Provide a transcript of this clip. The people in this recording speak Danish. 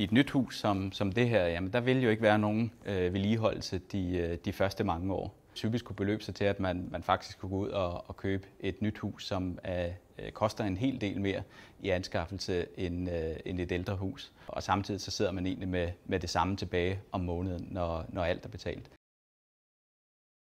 i et nyt hus som, som det her, jamen der vil jo ikke være nogen øh, vedligeholdelse de, øh, de første mange år. Typisk kunne beløbe sig til, at man, man faktisk kunne gå ud og, og købe et nyt hus, som øh, koster en hel del mere i anskaffelse end, øh, end et ældre hus. Og samtidig så sidder man egentlig med, med det samme tilbage om måneden, når, når alt er betalt.